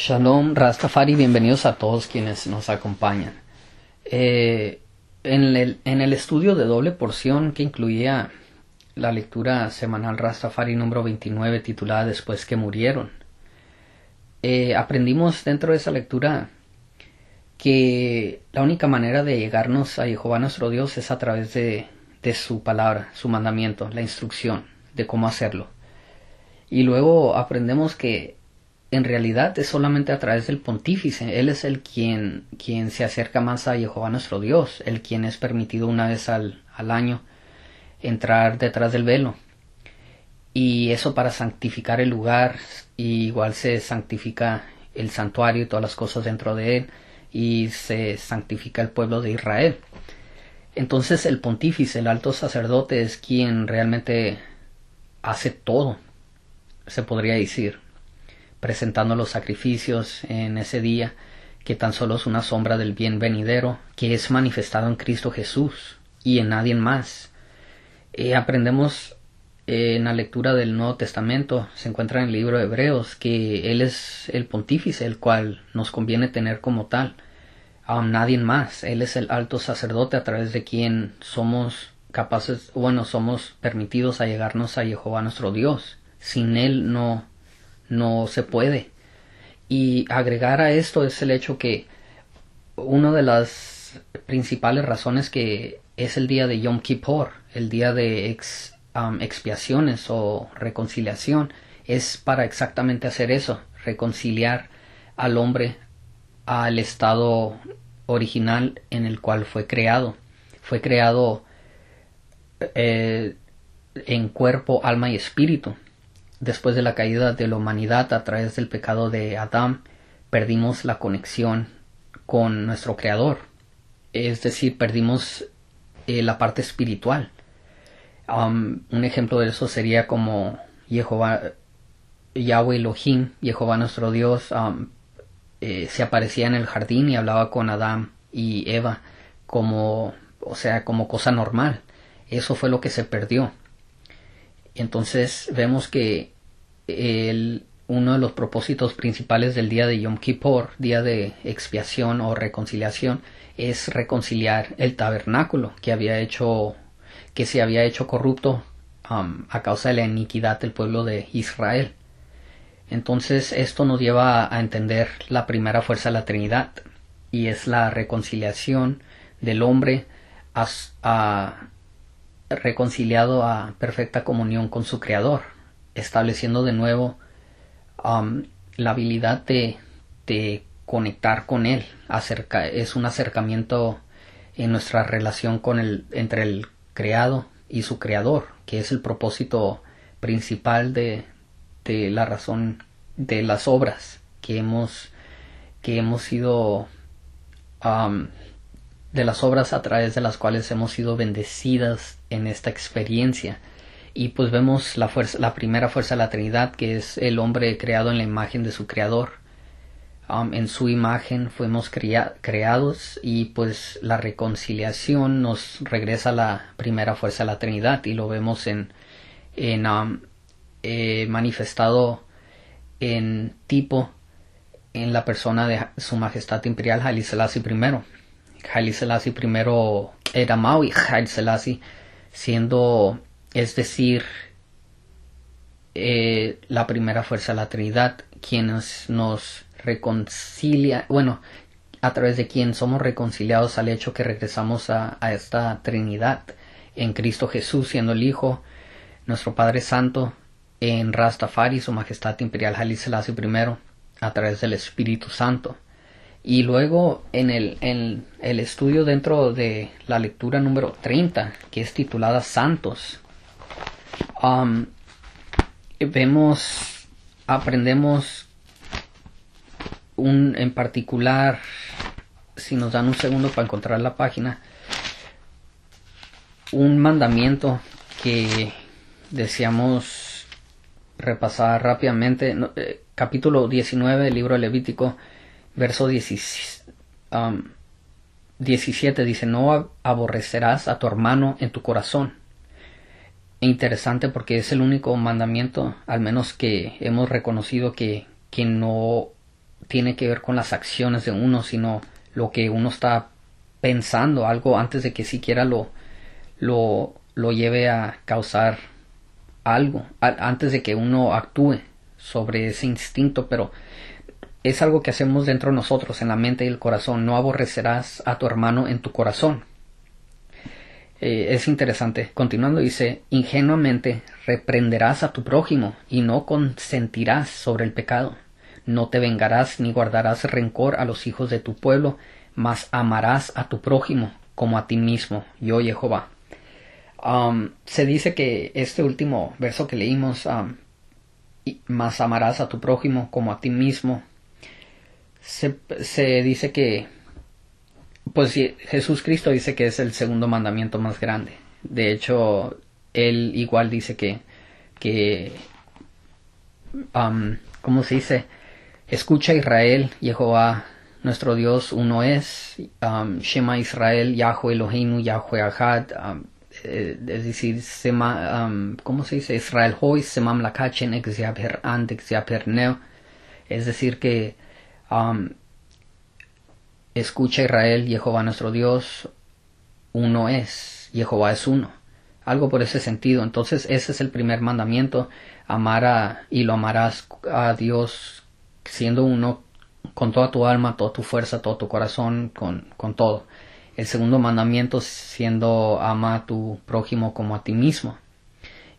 Shalom Rastafari, bienvenidos a todos quienes nos acompañan. Eh, en, el, estudio de doble porción que incluía la lectura semanal Rastafari número 29 titulada Después que murieron, eh, aprendimos dentro de esa lectura que la única manera de llegarnos a Jehová nuestro Dios es a través de, de su palabra, su mandamiento, la instrucción de cómo hacerlo. Y luego aprendemos que en realidad es solamente a través del pontífice. Él es el quien, quien se acerca más a Jehová nuestro Dios, el quien es permitido una vez al, al año entrar detrás del velo. Y eso para santificar el lugar, y igual se santifica el santuario y todas las cosas dentro de él, y se santifica el pueblo de Israel. Entonces el pontífice, el alto sacerdote, es quien realmente hace todo, se podría decir presentando los sacrificios en ese día, que tan solo es una sombra del bien venidero, que es manifestado en Cristo Jesús y en nadie más. Eh, aprendemos eh, en la lectura del Nuevo Testamento, se encuentra en el libro de Hebreos, que Él es el pontífice, el cual nos conviene tener como tal. A nadie más. Él es el alto sacerdote a través de quien somos capaces, bueno, somos permitidos a llegarnos a Jehová nuestro Dios. Sin Él no no se puede. Y agregar a esto es el hecho que una de las principales razones que es el día de Yom Kippur, el día de expiaciones o reconciliación, es para exactamente hacer eso, reconciliar al hombre al estado original en el cual fue creado. Fue creado eh, en cuerpo, alma y espíritu después de la caída de la humanidad a través del pecado de Adán, perdimos la conexión con nuestro Creador. Es decir, perdimos eh, la parte espiritual. un ejemplo de eso sería como Jehová, Yahweh Elohim, Jehová nuestro Dios, eh, se aparecía en el jardín y hablaba con Adán y Eva como, o sea, como cosa normal. Eso fue lo que se perdió. Entonces vemos que uno de los propósitos principales del día de Yom Kippur, día de expiación o reconciliación, es reconciliar el tabernáculo que había hecho que se había hecho corrupto um, a causa de la iniquidad del pueblo de Israel. Entonces esto nos lleva a entender la primera fuerza de la Trinidad y es la reconciliación del hombre a, a reconciliado a perfecta comunión con su creador, estableciendo de nuevo um, la habilidad de, conectar con él. Acerca, es un acercamiento en nuestra relación con el, entre el creado y su creador, que es el propósito principal de, la razón de las obras que hemos, que hemos sido um, de las obras a través de las cuales hemos sido bendecidas en esta experiencia. Y pues vemos la, fuerza, la primera fuerza de la Trinidad, que es el hombre creado en la imagen de su Creador. en su imagen fuimos creados y pues la reconciliación nos regresa a la primera fuerza de la Trinidad y lo vemos en, en eh, manifestado en tipo en la persona de Su Majestad Imperial Haile Selassie I Haile Selassie primero era Maui, Haile Selassie siendo, es decir, eh, la primera fuerza de la Trinidad, quienes nos reconcilia, bueno, a través de quien somos reconciliados al hecho que regresamos a, esta Trinidad, en Cristo Jesús siendo el Hijo, nuestro Padre Santo, en Rastafari, Su Majestad Imperial Haile Selassie I, a través del Espíritu Santo. Y luego en el, en el estudio dentro de la lectura número 30, que es titulada Santos, um, vemos, aprendemos un en particular, si nos dan un segundo para encontrar la página, un mandamiento que deseamos repasar rápidamente, eh, capítulo 19 del libro Levítico, verso 17 um, dice, no aborrecerás a tu hermano en tu corazón. E interesante porque es el único mandamiento, al menos que hemos reconocido que, que no tiene que ver con las acciones de uno, sino lo que uno está pensando, algo antes de que siquiera lo, lo, lo lleve a causar algo, antes de que uno actúe sobre ese instinto, pero es algo que hacemos dentro de nosotros, en la mente y el corazón. No aborrecerás a tu hermano en tu corazón. Eh, es interesante. Continuando dice, ingenuamente reprenderás a tu prójimo y no consentirás sobre el pecado. No te vengarás ni guardarás rencor a los hijos de tu pueblo, mas amarás a tu prójimo como a ti mismo, yo Jehová. Um, se dice que este último verso que leímos, um, más amarás a tu prójimo como a ti mismo, se, dice que, pues Jesús Cristo dice que es el segundo mandamiento más grande. De hecho, él igual dice que, que ¿cómo se dice? Escucha Israel, Jehová, nuestro Dios uno es, Shema Israel, Yahweh Elohim. Yahweh Ahad, eh, es decir, Sema, ¿cómo se dice? Israel hoy, Semam Lakachen, Exiaper And, Exiaper Neo, es decir que Um, escucha Israel, Jehová nuestro Dios, uno es, Jehová es uno. Algo por ese sentido. Entonces ese es el primer mandamiento, amar a, y lo amarás a Dios siendo uno con toda tu alma, toda tu fuerza, todo tu corazón, con, con todo. El segundo mandamiento siendo ama a tu prójimo como a ti mismo.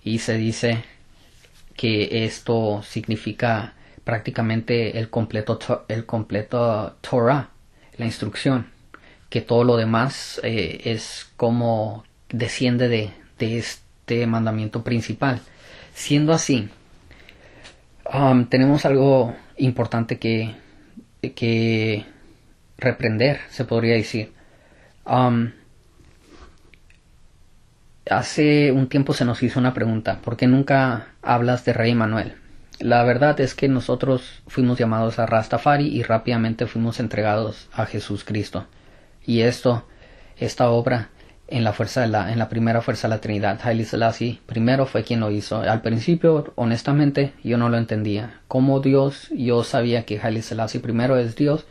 Y se dice que esto significa prácticamente el completo, el completo Torah, la instrucción, que todo lo demás eh, es como desciende de, este mandamiento principal. Siendo así, um, tenemos algo importante que, reprender, se podría decir. Um, hace un tiempo se nos hizo una pregunta, ¿por qué nunca hablas de Rey Manuel? La verdad es que nosotros fuimos llamados a Rastafari y rápidamente fuimos entregados a Jesús Cristo. Y esto, esta obra, en la fuerza de la, en la primera fuerza de la Trinidad, Haile Selassie primero fue quien lo hizo. Al principio, honestamente, yo no lo entendía. Como Dios, yo sabía que Haile Selassie primero es Dios,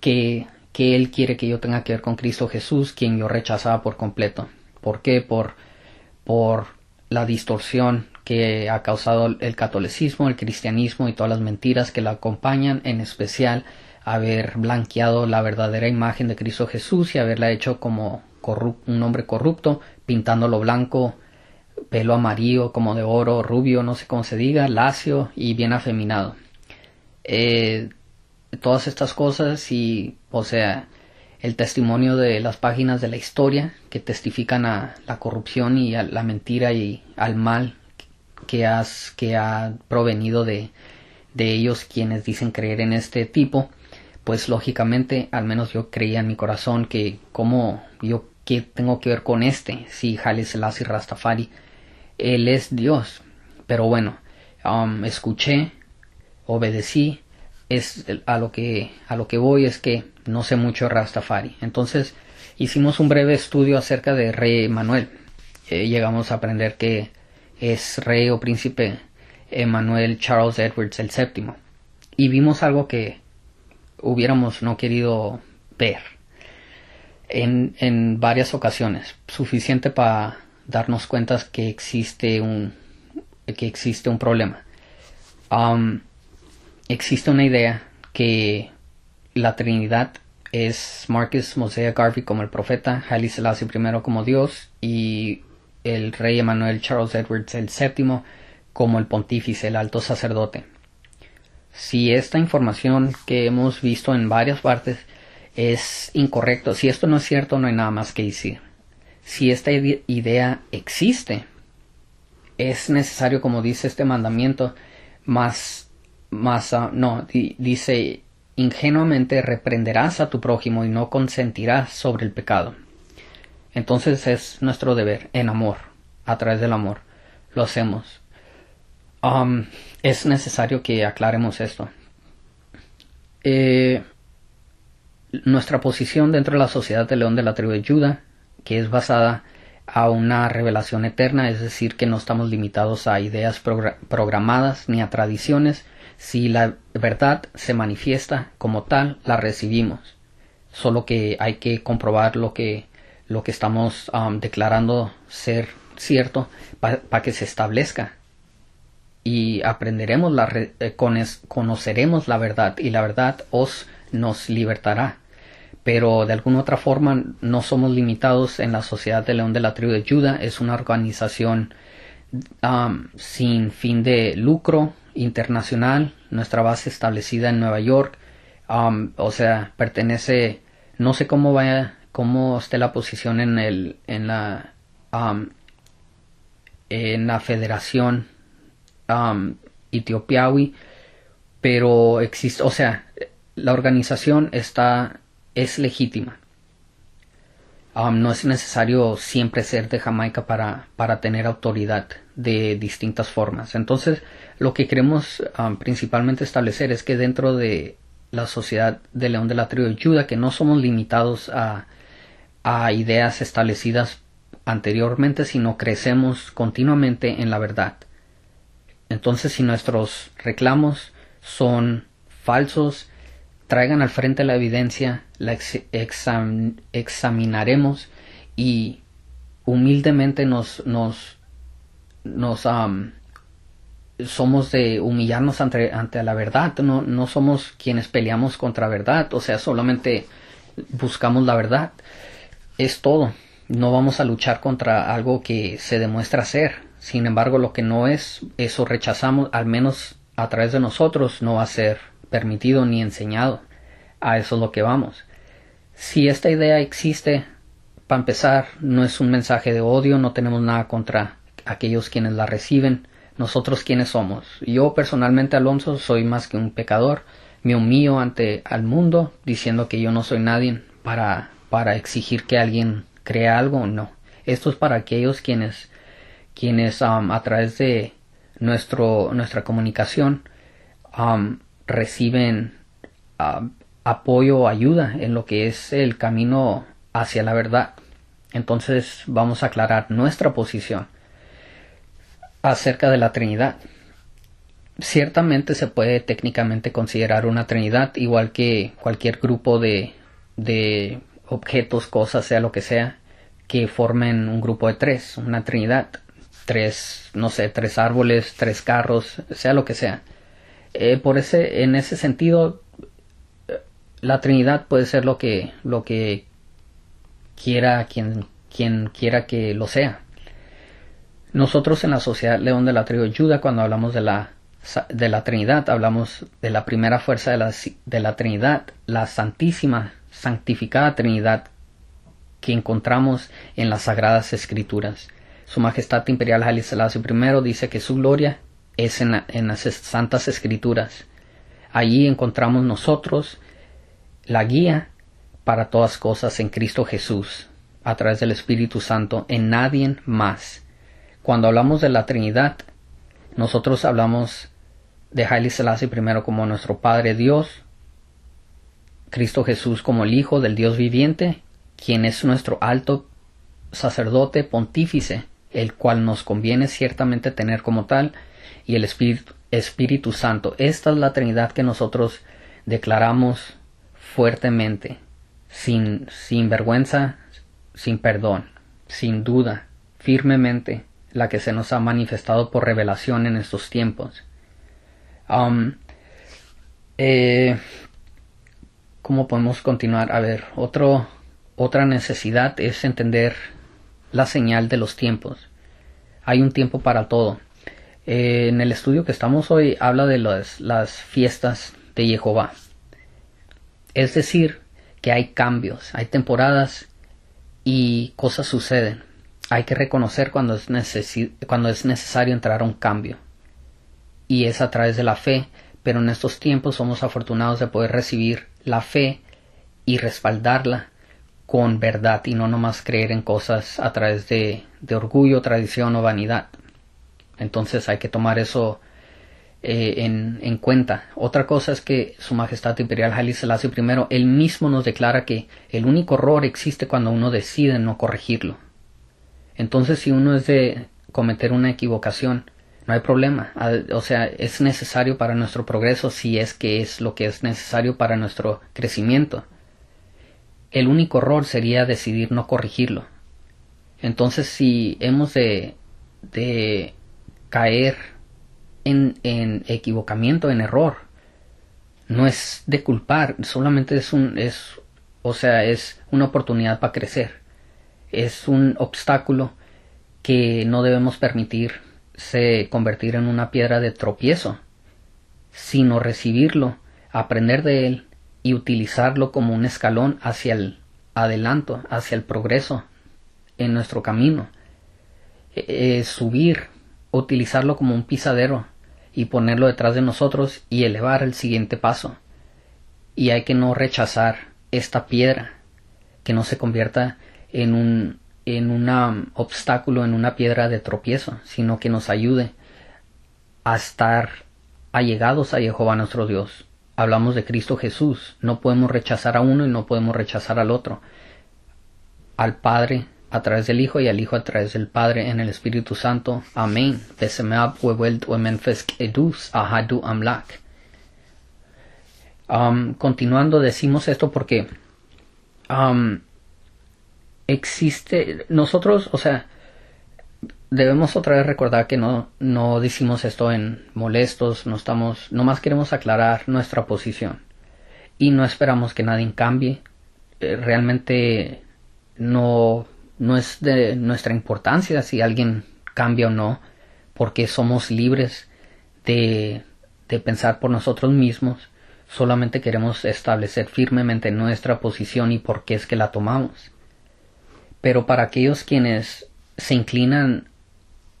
que, que Él quiere que yo tenga que ver con Cristo Jesús, quien yo rechazaba por completo. ¿Por qué? Por, por la distorsión que ha causado el catolicismo, el cristianismo y todas las mentiras que la acompañan, en especial haber blanqueado la verdadera imagen de Cristo Jesús y haberla hecho como un hombre corrupto, pintándolo blanco, pelo amarillo, como de oro, rubio, no sé cómo se diga, lacio y bien afeminado. Eh, todas estas cosas y, o sea, el testimonio de las páginas de la historia que testifican a la corrupción y a la mentira y al mal que, que ha provenido de, de ellos quienes dicen creer en este tipo, pues lógicamente, al menos yo creía en mi corazón que como yo qué tengo que ver con este, si Haile y Rastafari, él es Dios. Pero bueno, um, escuché, obedecí, es a lo que a lo que voy es que no sé mucho Rastafari. Entonces hicimos un breve estudio acerca de Rey Manuel. Eh, llegamos a aprender que es rey o príncipe Emmanuel Charles Edwards el séptimo. Y vimos algo que hubiéramos no querido ver en, varias ocasiones, suficiente para darnos cuenta que existe un, que existe un problema. existe una idea que la Trinidad es Marcus Mosea Garvey como el profeta, Haile Selassie primero como Dios y el rey Emanuel Charles Edwards el VII como el pontífice, el alto sacerdote. Si esta información que hemos visto en varias partes es incorrecto, si esto no es cierto, no hay nada más que decir. Si esta idea existe, es necesario, como dice este mandamiento, más, más, ah, no, dice, ingenuamente reprenderás a tu prójimo y no consentirás sobre el pecado. Entonces es nuestro deber en amor, a través del amor, lo hacemos. es necesario que aclaremos esto. Eh, nuestra posición dentro de la sociedad de León de la tribu de Judá, que es basada a una revelación eterna, es decir, que no estamos limitados a ideas programadas ni a tradiciones. Si la verdad se manifiesta como tal, la recibimos. Solo que hay que comprobar lo que lo que estamos um, declarando ser cierto para que se establezca y aprenderemos la eh, conoceremos la verdad y la verdad os nos libertará pero de alguna otra forma no somos limitados en la sociedad de león de la tribu de judá es una organización um, sin fin de lucro internacional nuestra base establecida en Nueva York um, o sea pertenece no sé cómo vaya cómo esté la posición en el en la um, en la Federación um, Etiopiawi, pero existe, o sea, la organización está es legítima. Um, no es necesario siempre ser de Jamaica para, para tener autoridad de distintas formas. Entonces, lo que queremos um, principalmente establecer es que dentro de la sociedad de León de la Tribu de Yuda. que no somos limitados a, a ideas establecidas anteriormente, sino crecemos continuamente en la verdad. Entonces, si nuestros reclamos son falsos, traigan al frente la evidencia, la examinaremos y humildemente nos, nos, nos somos de humillarnos ante, la verdad, no, no somos quienes peleamos contra verdad, o sea, solamente buscamos la verdad es todo. No vamos a luchar contra algo que se demuestra ser. Sin embargo, lo que no es, eso rechazamos, al menos a través de nosotros, no va a ser permitido ni enseñado. A eso es lo que vamos. Si esta idea existe, para empezar, no es un mensaje de odio, no tenemos nada contra aquellos quienes la reciben. Nosotros quienes somos. Yo personalmente, Alonso, soy más que un pecador. Me humillo ante al mundo, diciendo que yo no soy nadie para para exigir que alguien crea algo, no. Esto es para aquellos quienes, quienes um, a través de nuestro, nuestra comunicación um, reciben um, apoyo o ayuda en lo que es el camino hacia la verdad. Entonces vamos a aclarar nuestra posición acerca de la Trinidad. Ciertamente se puede técnicamente considerar una Trinidad igual que cualquier grupo de, de objetos, cosas, sea lo que sea, que formen un grupo de tres, una trinidad, tres, no sé, tres árboles, tres carros, sea lo que sea. Eh, por ese, en ese sentido, eh, la Trinidad puede ser lo que, lo que quiera quien, quien quiera que lo sea. Nosotros en la Sociedad León de la trinidad Yuda, cuando hablamos de la, de la Trinidad, hablamos de la primera fuerza de la, de la Trinidad, la Santísima santificada Trinidad que encontramos en las Sagradas Escrituras. Su Majestad Imperial Haile Selassie I dice que su gloria es en, las Santas Escrituras. Allí encontramos nosotros la guía para todas cosas en Cristo Jesús, a través del Espíritu Santo, en nadie más. Cuando hablamos de la Trinidad, nosotros hablamos de Haile Selassie I como nuestro Padre Dios, Cristo Jesús como el Hijo del Dios viviente, quien es nuestro alto sacerdote pontífice, el cual nos conviene ciertamente tener como tal, y el Espíritu, Santo. Esta es la Trinidad que nosotros declaramos fuertemente, sin, sin vergüenza, sin perdón, sin duda, firmemente, la que se nos ha manifestado por revelación en estos tiempos. eh, ¿Cómo podemos continuar? A ver, otro, otra necesidad es entender la señal de los tiempos. Hay un tiempo para todo. Eh, en el estudio que estamos hoy habla de las, las fiestas de Jehová. Es decir, que hay cambios, hay temporadas y cosas suceden. Hay que reconocer cuando es, cuando es necesario entrar a un cambio. Y es a través de la fe, pero en estos tiempos somos afortunados de poder recibir la fe y respaldarla con verdad y no nomás creer en cosas a través de, orgullo, tradición o vanidad. Entonces hay que tomar eso eh, en, cuenta. Otra cosa es que Su Majestad Imperial Jalí Selassie I, él mismo nos declara que el único error existe cuando uno decide no corregirlo. Entonces si uno es de cometer una equivocación, no hay problema. O sea, es necesario para nuestro progreso si es que es lo que es necesario para nuestro crecimiento. El único error sería decidir no corregirlo. Entonces, si hemos de, caer en, en equivocamiento, en error, no es de culpar, solamente es un, es, o sea, es una oportunidad para crecer. Es un obstáculo que no debemos permitir se convertir en una piedra de tropiezo, sino recibirlo, aprender de él y utilizarlo como un escalón hacia el adelanto, hacia el progreso en nuestro camino. E, e, subir, utilizarlo como un pisadero y ponerlo detrás de nosotros y elevar el siguiente paso. Y hay que no rechazar esta piedra, que no se convierta en un en un obstáculo, en una piedra de tropiezo, sino que nos ayude a estar allegados a Jehová nuestro Dios. Hablamos de Cristo Jesús, no podemos rechazar a uno y no podemos rechazar al otro, al Padre a través del Hijo y al Hijo a través del Padre en el Espíritu Santo. Amén. continuando, decimos esto porque existe, nosotros, o sea, debemos otra vez recordar que no, no decimos esto en molestos, no estamos, más queremos aclarar nuestra posición y no esperamos que nadie cambie. Eh, realmente no, no es de nuestra importancia si alguien cambia o no, porque somos libres de, de pensar por nosotros mismos. Solamente queremos establecer firmemente nuestra posición y por qué es que la tomamos. Pero para aquellos quienes se inclinan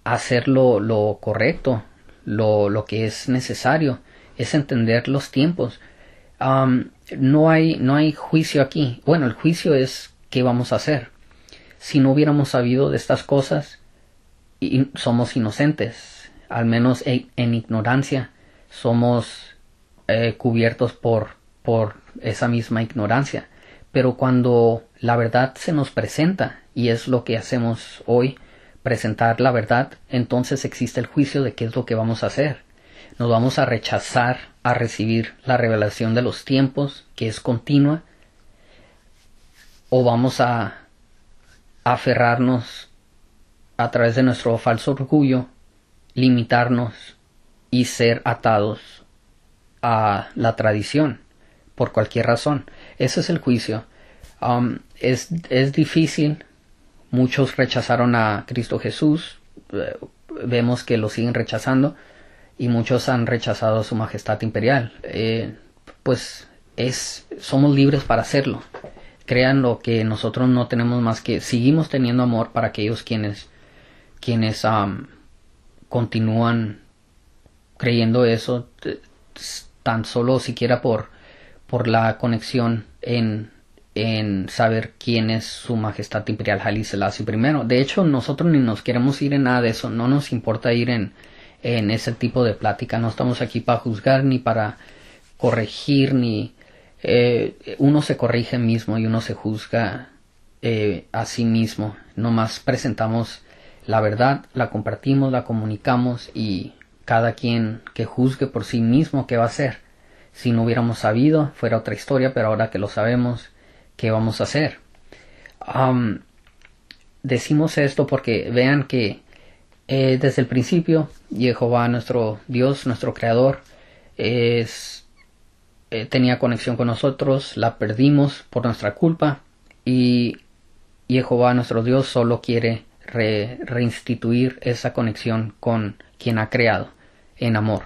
a hacer lo, correcto, lo, que es necesario, es entender los tiempos. no, hay, no hay juicio aquí. Bueno, el juicio es qué vamos a hacer. Si no hubiéramos sabido de estas cosas, y somos inocentes, al menos en, ignorancia, somos eh, cubiertos por, por esa misma ignorancia. Pero cuando la verdad se nos presenta, y es lo que hacemos hoy, presentar la verdad, entonces existe el juicio de qué es lo que vamos a hacer. Nos vamos a rechazar a recibir la revelación de los tiempos, que es continua, o vamos a aferrarnos a través de nuestro falso orgullo, limitarnos y ser atados a la tradición por cualquier razón. Ese es el juicio. Um, es, difícil. Muchos rechazaron a Cristo Jesús. Eh, vemos que lo siguen rechazando. Y muchos han rechazado a su majestad imperial. Eh, pues es, somos libres para hacerlo. Crean lo que nosotros no tenemos más que seguimos teniendo amor para aquellos quienes quienes um, continúan creyendo eso tan solo siquiera por por la conexión en, saber quién es su majestad imperial Haile Selassie I. De hecho, nosotros ni nos queremos ir en nada de eso, no nos importa ir en, en ese tipo de plática, no estamos aquí para juzgar ni para corregir ni... Eh, uno se corrige mismo y uno se juzga eh, a sí mismo. Nomás presentamos la verdad, la compartimos, la comunicamos y cada quien que juzgue por sí mismo qué va a hacer. Si no hubiéramos sabido, fuera otra historia, pero ahora que lo sabemos, ¿qué vamos a hacer? decimos esto porque vean que eh, desde el principio Jehová, nuestro Dios, nuestro Creador, eh, tenía conexión con nosotros, la perdimos por nuestra culpa y Jehová, nuestro Dios, solo quiere reinstituir esa conexión con quien ha creado en amor.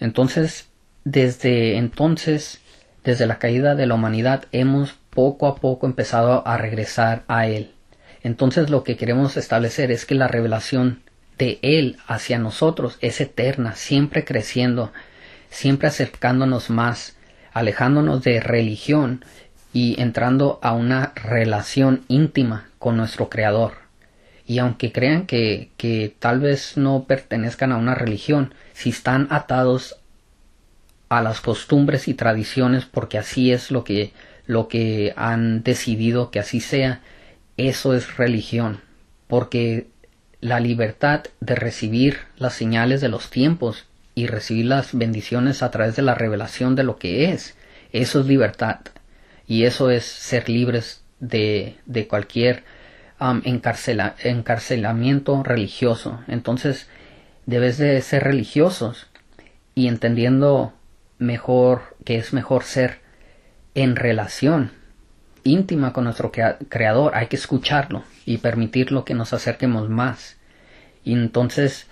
Entonces, desde entonces, desde la caída de la humanidad, hemos poco a poco empezado a regresar a Él. Entonces lo que queremos establecer es que la revelación de Él hacia nosotros es eterna, siempre creciendo, siempre acercándonos más, alejándonos de religión y entrando a una relación íntima con nuestro Creador. Y aunque crean que, tal vez no pertenezcan a una religión, si están atados a las costumbres y tradiciones porque así es lo que, lo que han decidido que así sea, eso es religión, porque la libertad de recibir las señales de los tiempos y recibir las bendiciones a través de la revelación de lo que es, eso es libertad y eso es ser libres de, de cualquier encarcelamiento religioso. Entonces, debes de ser religiosos y entendiendo mejor, que es mejor ser en relación íntima con nuestro creador, hay que escucharlo y permitirlo que nos acerquemos más. entonces,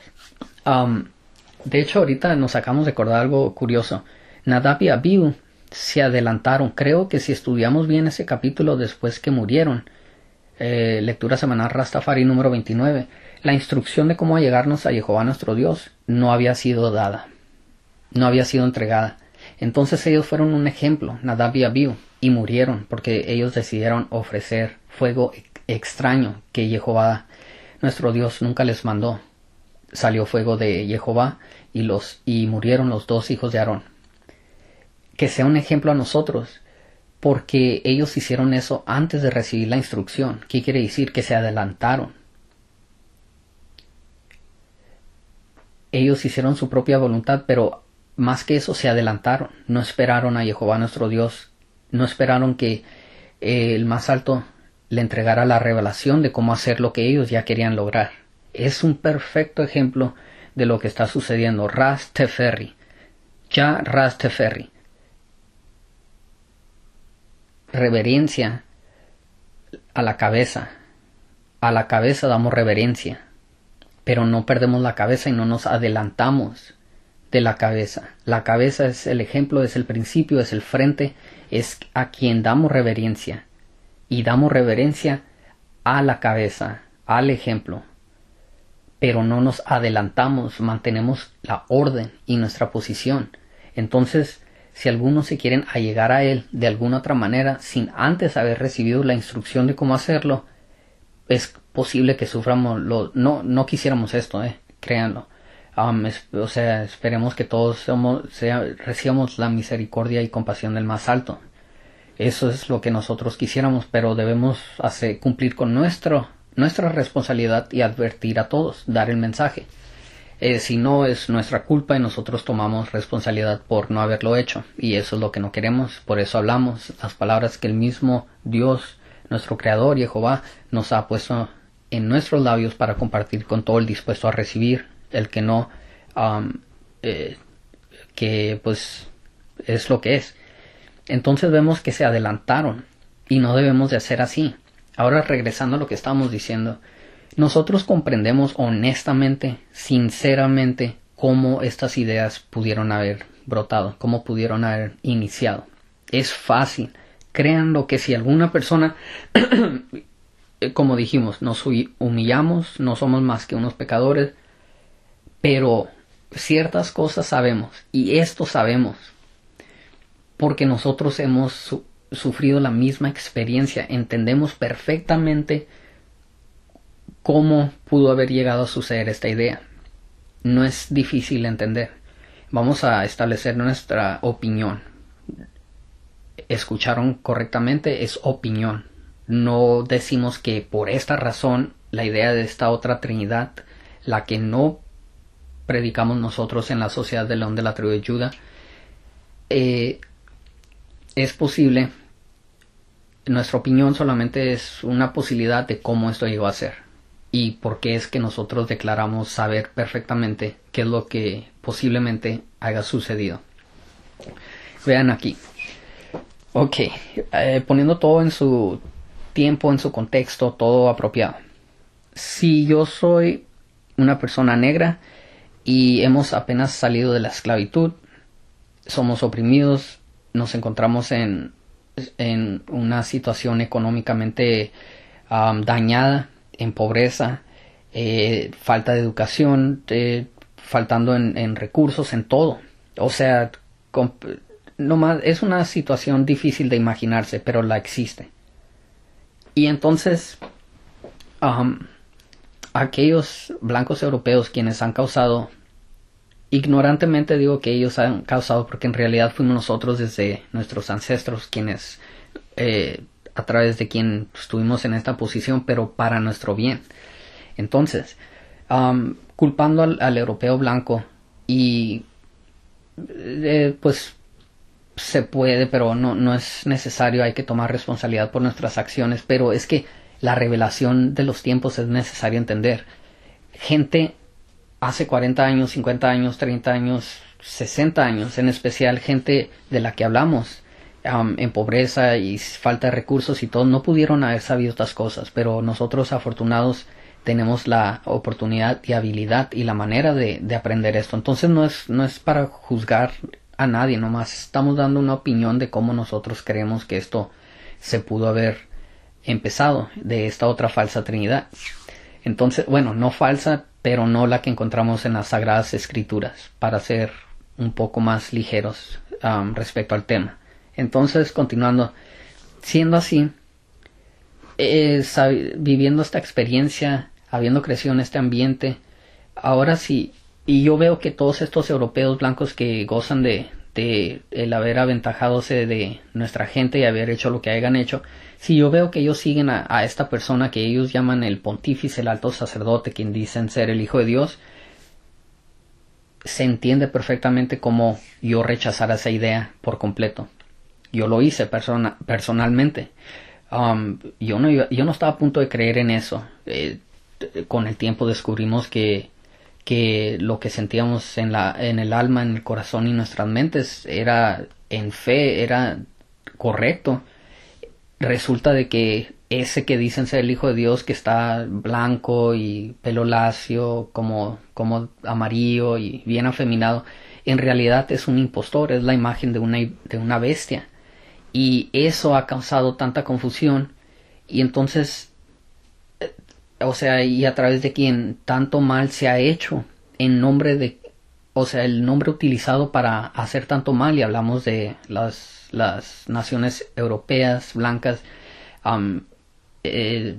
de hecho, ahorita nos acabamos de acordar algo curioso. Nadab y se adelantaron. Creo que si estudiamos bien ese capítulo después que murieron, eh, lectura semanal Rastafari número 29, la instrucción de cómo llegarnos a Jehová nuestro Dios no había sido dada no había sido entregada. Entonces ellos fueron un ejemplo, Nadab y y murieron porque ellos decidieron ofrecer fuego e-, extraño que Jehová, nuestro Dios, nunca les mandó. Salió fuego de Jehová y, los, y murieron los dos hijos de Aarón. Que sea un ejemplo a nosotros, porque ellos hicieron eso antes de recibir la instrucción. ¿Qué quiere decir? Que se adelantaron. Ellos hicieron su propia voluntad, pero más que eso, se adelantaron, no esperaron a Jehová nuestro Dios, no esperaron que eh, el más alto le entregara la revelación de cómo hacer lo que ellos ya querían lograr. Es un perfecto ejemplo de lo que está sucediendo. Ras Ya Ras Reverencia a la cabeza. A la cabeza damos reverencia. Pero no perdemos la cabeza y no nos adelantamos de la cabeza. La cabeza es el ejemplo, es el principio, es el frente, es a quien damos reverencia. Y damos reverencia a la cabeza, al ejemplo. Pero no nos adelantamos, mantenemos la orden y nuestra posición. Entonces, si algunos se quieren allegar a él de alguna otra manera sin antes haber recibido la instrucción de cómo hacerlo, es posible que suframos lo no no quisiéramos esto, eh, créanlo o sea, esperemos que todos recibamos la misericordia y compasión del más alto. Eso es lo que nosotros quisiéramos, pero debemos hacer, cumplir con nuestra responsabilidad y advertir a todos, dar el mensaje. Eh, si no, es nuestra culpa y nosotros tomamos responsabilidad por no haberlo hecho. Y eso es lo que no queremos, por eso hablamos las palabras que el mismo Dios, nuestro Creador, Jehová, nos ha puesto en nuestros labios para compartir con todo el dispuesto a recibir el que no, eh, que pues es lo que es. Entonces vemos que se adelantaron y no debemos de hacer así. Ahora regresando a lo que estábamos diciendo, nosotros comprendemos honestamente, sinceramente, cómo estas ideas pudieron haber brotado, cómo pudieron haber iniciado. Es fácil. Créanlo que si alguna persona, eh, como dijimos, nos humillamos, no somos más que unos pecadores, pero ciertas cosas sabemos y esto sabemos porque nosotros hemos sufrido la misma experiencia, entendemos perfectamente cómo pudo haber llegado a suceder esta idea. No es difícil entender. Vamos a establecer nuestra opinión. Escucharon correctamente, es opinión. No decimos que por esta razón la idea de esta otra Trinidad, la que no predicamos nosotros en la Sociedad de León de la Tribu de Juda, eh, es posible, nuestra opinión solamente es una posibilidad de cómo esto iba a ser y por qué es que nosotros declaramos saber perfectamente qué es lo que posiblemente haya sucedido. Vean aquí. Ok, eh, poniendo todo en su tiempo, en su contexto, todo apropiado. Si yo soy una persona negra, y hemos apenas salido de la esclavitud, somos oprimidos, nos encontramos en, en una situación económicamente dañada, en pobreza, eh, falta de educación, eh, faltando en, recursos, en todo. O sea, no es una situación difícil de imaginarse, pero la existe. Y entonces, aquellos blancos europeos quienes han causado ignorantemente digo que ellos han causado, porque en realidad fuimos nosotros desde nuestros ancestros quienes, eh, a través de quien estuvimos en esta posición, pero para nuestro bien. Entonces, culpando al, europeo blanco y eh, pues se puede, pero no, no es necesario, hay que tomar responsabilidad por nuestras acciones, pero es que la revelación de los tiempos es necesario entender. Gente hace 40 años, 50 años, 30 años, 60 años, en especial gente de la que hablamos, en pobreza y falta de recursos y todo, no pudieron haber sabido estas cosas, pero nosotros afortunados tenemos la oportunidad y habilidad y la manera de, aprender esto. Entonces no es, no es para juzgar a nadie, nomás estamos dando una opinión de cómo nosotros creemos que esto se pudo haber empezado de esta otra falsa trinidad. Entonces, bueno, no falsa, pero no la que encontramos en las Sagradas Escrituras, para ser un poco más ligeros um, respecto al tema. Entonces, continuando, siendo así, eh, viviendo esta experiencia, habiendo crecido en este ambiente, ahora sí, y yo veo que todos estos europeos blancos que gozan de, este, el haber aventajado de nuestra gente y haber hecho lo que hayan hecho, si yo veo que ellos siguen a, esta persona que ellos llaman el pontífice, el alto sacerdote, quien dicen ser el Hijo de Dios, se entiende perfectamente cómo yo rechazar esa idea por completo. Yo lo hice persona, personalmente. Um, yo, no, no estaba a punto de creer en eso. Eh, con el tiempo descubrimos que que lo que sentíamos en, la, en el alma, en el corazón y nuestras mentes era en fe, era correcto. Resulta de que ese que dicen ser el Hijo de Dios, que está blanco y pelo lacio, como, como amarillo y bien afeminado, en realidad es un impostor, es la imagen de una, de una bestia. Y eso ha causado tanta confusión. Y entonces o sea, y a través de quien tanto mal se ha hecho en nombre de, o sea, el nombre utilizado para hacer tanto mal, y hablamos de las, naciones europeas, blancas, eh,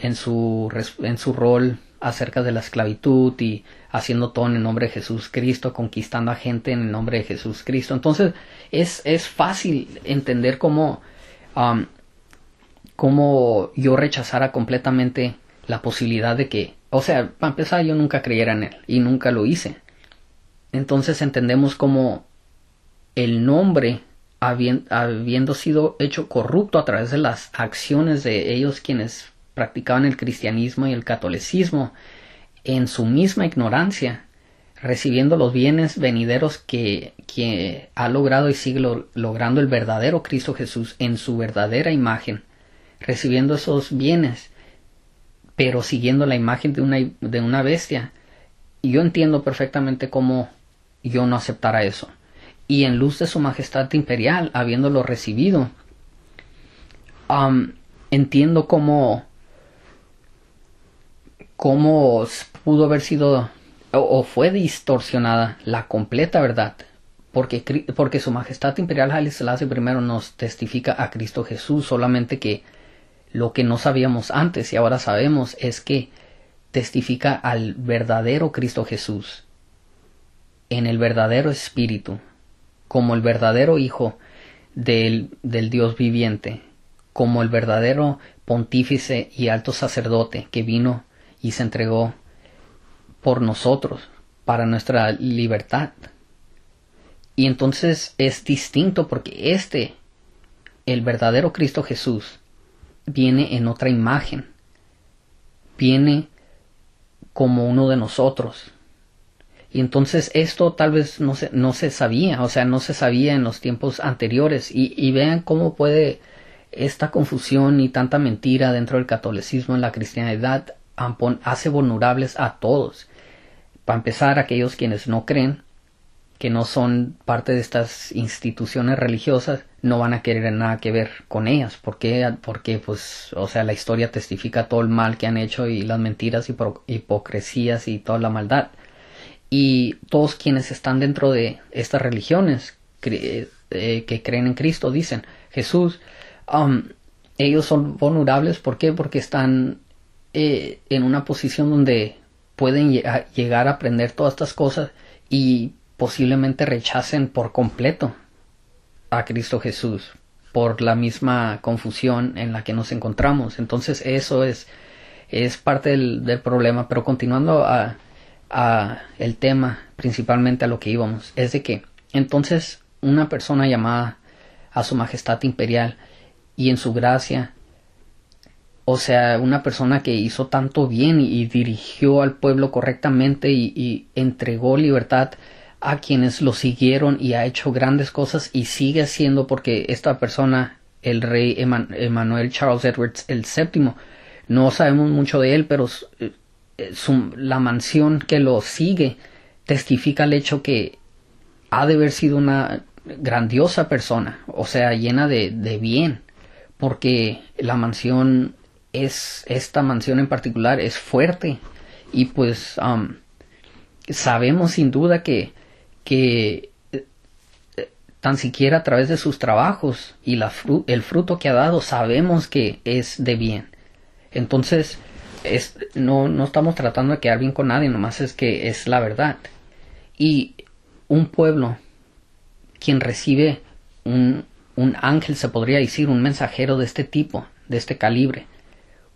en, su, en su rol acerca de la esclavitud y haciendo todo en nombre de Jesús Cristo, conquistando a gente en el nombre de Jesús Cristo. Entonces es, fácil entender cómo, cómo yo rechazara completamente la posibilidad de que, o sea, para empezar yo nunca creyera en él y nunca lo hice. Entonces entendemos como el nombre habiendo sido hecho corrupto a través de las acciones de ellos quienes practicaban el cristianismo y el catolicismo, en su misma ignorancia, recibiendo los bienes venideros que, que ha logrado y sigue logrando el verdadero Cristo Jesús en su verdadera imagen, recibiendo esos bienes pero siguiendo la imagen de una, de una bestia. Y yo entiendo perfectamente cómo yo no aceptara eso. Y en luz de su majestad imperial, habiéndolo recibido, entiendo cómo, cómo pudo haber sido o, fue distorsionada la completa verdad. Porque, porque su majestad imperial Haile I, nos testifica a Cristo Jesús, solamente que lo que no sabíamos antes y ahora sabemos es que testifica al verdadero Cristo Jesús, en el verdadero Espíritu, como el verdadero Hijo del, del Dios viviente, como el verdadero pontífice y alto sacerdote que vino y se entregó por nosotros, para nuestra libertad. Y entonces es distinto porque este, el verdadero Cristo Jesús, viene en otra imagen, viene como uno de nosotros. Y entonces esto tal vez no se, no se sabía, o sea, no se sabía en los tiempos anteriores. Y, y vean cómo puede esta confusión y tanta mentira dentro del catolicismo en la cristianidad hace vulnerables a todos. Para empezar, aquellos quienes no creen, que no son parte de estas instituciones religiosas no van a querer nada que ver con ellas porque porque pues o sea la historia testifica todo el mal que han hecho y las mentiras y hipocresías y toda la maldad y todos quienes están dentro de estas religiones eh, que creen en Cristo dicen Jesús um, ellos son vulnerables ¿por qué? porque están eh, en una posición donde pueden llegar a aprender todas estas cosas y posiblemente rechacen por completo a Cristo Jesús por la misma confusión en la que nos encontramos. Entonces eso es, es parte del, del problema. Pero continuando a, a el tema, principalmente a lo que íbamos, es de que entonces una persona llamada a su majestad imperial y en su gracia, o sea, una persona que hizo tanto bien y, dirigió al pueblo correctamente y entregó libertad a quienes lo siguieron y ha hecho grandes cosas y sigue haciendo porque esta persona, el rey Emmanuel Charles Edwards el séptimo, no sabemos mucho de él, pero eh, la mansión que lo sigue testifica el hecho que ha de haber sido una grandiosa persona, o sea, llena de, bien, porque la mansión es, esta mansión en particular es fuerte y pues sabemos sin duda que que eh, eh, tan siquiera a través de sus trabajos y la el fruto que ha dado sabemos que es de bien. Entonces, es, no, estamos tratando de quedar bien con nadie, nomás es que es la verdad. Y un pueblo quien recibe un, un ángel, se podría decir, un mensajero de este tipo, de este calibre,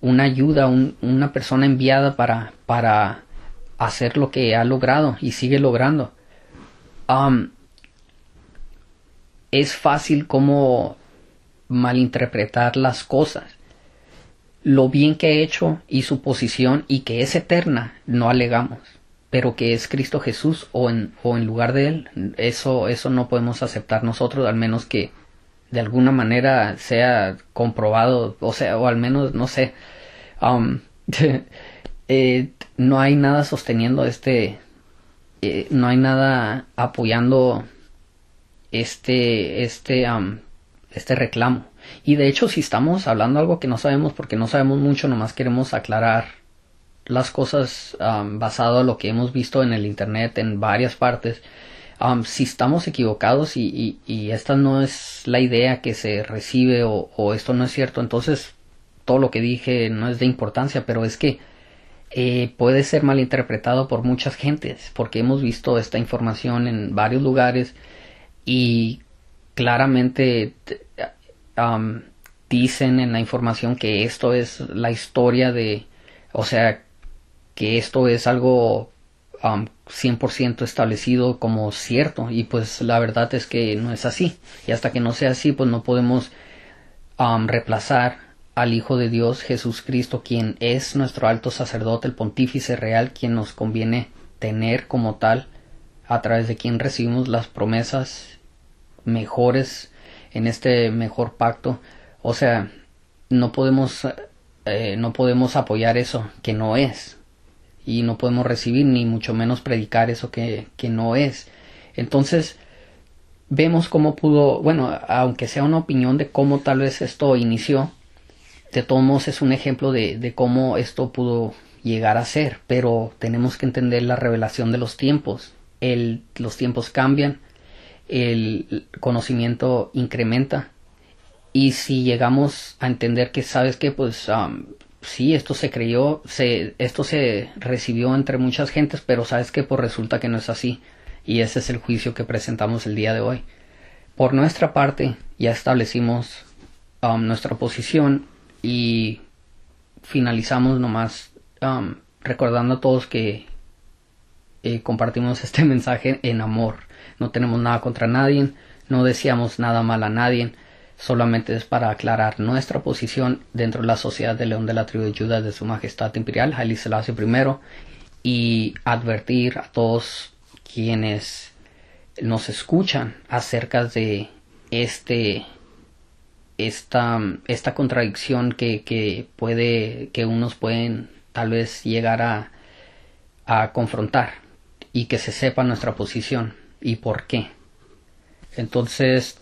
una ayuda, una persona enviada para, para hacer lo que ha logrado y sigue logrando Um, es fácil como malinterpretar las cosas. Lo bien que ha hecho y su posición y que es eterna, no alegamos. Pero que es Cristo Jesús o en, lugar de Él, eso, eso no podemos aceptar nosotros, al menos que de alguna manera sea comprobado, o sea, o al menos, no sé, um, eh, no hay nada sosteniendo este, eh, no hay nada apoyando este, este, este reclamo. Y de hecho, si estamos hablando algo que no sabemos, porque no sabemos mucho, nomás queremos aclarar las cosas basado a lo que hemos visto en el Internet en varias partes. si estamos equivocados y, esta no es la idea que se recibe o, esto no es cierto, entonces todo lo que dije no es de importancia, pero es que eh, puede ser malinterpretado por muchas gentes, porque hemos visto esta información en varios lugares y claramente dicen en la información que esto es la historia de, o sea, que esto es algo 100% establecido como cierto y pues la verdad es que no es así y hasta que no sea así pues no podemos reemplazar al Hijo de Dios Jesucristo, quien es nuestro alto sacerdote, el pontífice real, quien nos conviene tener como tal, a través de quien recibimos las promesas mejores en este mejor pacto. O sea, no podemos, eh, no podemos apoyar eso que no es. Y no podemos recibir ni mucho menos predicar eso que, que no es. Entonces, vemos cómo pudo, bueno, aunque sea una opinión de cómo tal vez esto inició, de todos es un ejemplo de, cómo esto pudo llegar a ser, pero tenemos que entender la revelación de los tiempos. El, los tiempos cambian, el conocimiento incrementa y si llegamos a entender que sabes que pues um, sí esto se creyó se esto se recibió entre muchas gentes pero sabes que pues resulta que no es así y ese es el juicio que presentamos el día de hoy por nuestra parte ya establecimos um, nuestra posición y finalizamos nomás um, recordando a todos que eh, compartimos este mensaje en amor. No tenemos nada contra nadie, no deseamos nada mal a nadie, solamente es para aclarar nuestra posición dentro de la Sociedad de León de la Tribu de Judas de Su Majestad Imperial, Haile Selassie I, y advertir a todos quienes nos escuchan acerca de este esta, esta contradicción que, que, puede, que unos pueden tal vez llegar a, a confrontar y que se sepa nuestra posición y por qué. Entonces,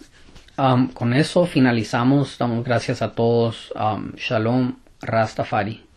con eso finalizamos. Damos gracias a todos. shalom, Rastafari.